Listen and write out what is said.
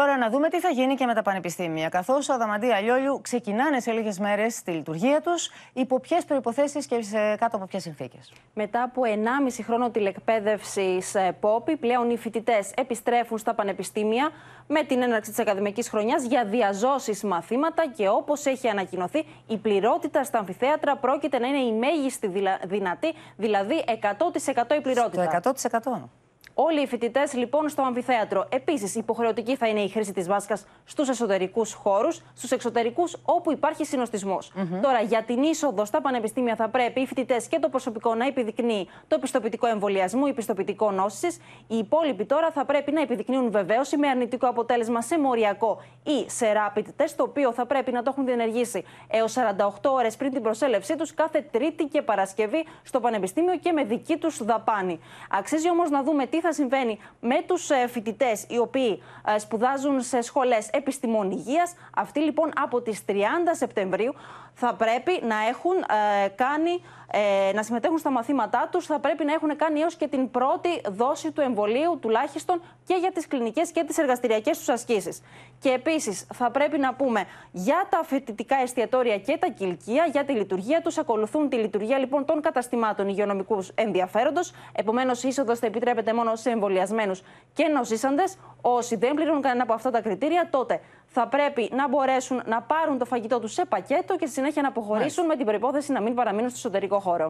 Τώρα να δούμε τι θα γίνει και με τα πανεπιστήμια. Καθώς ο Αδαμαντία Λιόλιου ξεκινάνε σε λίγες μέρες τη λειτουργία τους, υπό ποιες προποθέσει και σε κάτω από ποιες συνθήκες. Μετά από 1,5 χρόνο τηλεκπαίδευσης ε, ΠΟΠΗ, πλέον οι φοιτητές επιστρέφουν στα πανεπιστήμια με την έναρξη της ακαδημαϊκής χρονιάς για διαζώσεις μαθήματα και όπως έχει ανακοινωθεί, η πληρότητα στα αμφιθέατρα πρόκειται να είναι η μέγιστη δυνατή, δηλαδή 100% η πληρότητα. Το 100%. Όλοι οι φοιτητές λοιπόν στο αμφιθέατρο. Επίσης, υποχρεωτική θα είναι η χρήση της μάσκα στους εσωτερικούς χώρους, στους εξωτερικούς όπου υπάρχει συνοστισμός. Mm-hmm. Τώρα, για την είσοδο στα πανεπιστήμια θα πρέπει οι φοιτητές και το προσωπικό να επιδεικνύει το πιστοποιητικό εμβολιασμού ή πιστοποιητικό νόσησης. Οι υπόλοιποι τώρα θα πρέπει να επιδεικνύουν βεβαίωση με αρνητικό αποτέλεσμα σε μοριακό ή σε rapid test, το οποίο θα πρέπει να το έχουν διενεργήσει έως 48 ώρες πριν την προσέλευσή τους κάθε Τρίτη και Παρασκευή στο Πανεπιστήμιο και με δική τους δαπάνη. Αξίζει όμως να δούμε τι θα θα συμβαίνει με τους ε, φοιτητές οι οποίοι ε, σπουδάζουν σε σχολές επιστημών υγείας. Αυτοί λοιπόν από τις 30 Σεπτεμβρίου θα πρέπει να έχουν ε, κάνει να συμμετέχουν στα μαθήματά τους θα πρέπει να έχουν κάνει έως και την πρώτη δόση του εμβολίου τουλάχιστον και για τις κλινικές και τις εργαστηριακές τους ασκήσεις. Και επίσης θα πρέπει να πούμε για τα φοιτητικά εστιατόρια και τα κυλκία για τη λειτουργία τους, ακολουθούν τη λειτουργία λοιπόν των καταστημάτων υγειονομικούς ενδιαφέροντος. Επομένως η είσοδος θα επιτρέπεται μόνο σε εμβολιασμένους και νοσήσαντες. Όσοι δεν πληρούν κανένα από αυτά τα κριτήρια, τότε θα πρέπει να μπορέσουν να πάρουν το φαγητό τους σε πακέτο και στη συνέχεια να αποχωρήσουν με την προπόθεση να μην παραμείνουν στο εσωτερικό χώρο.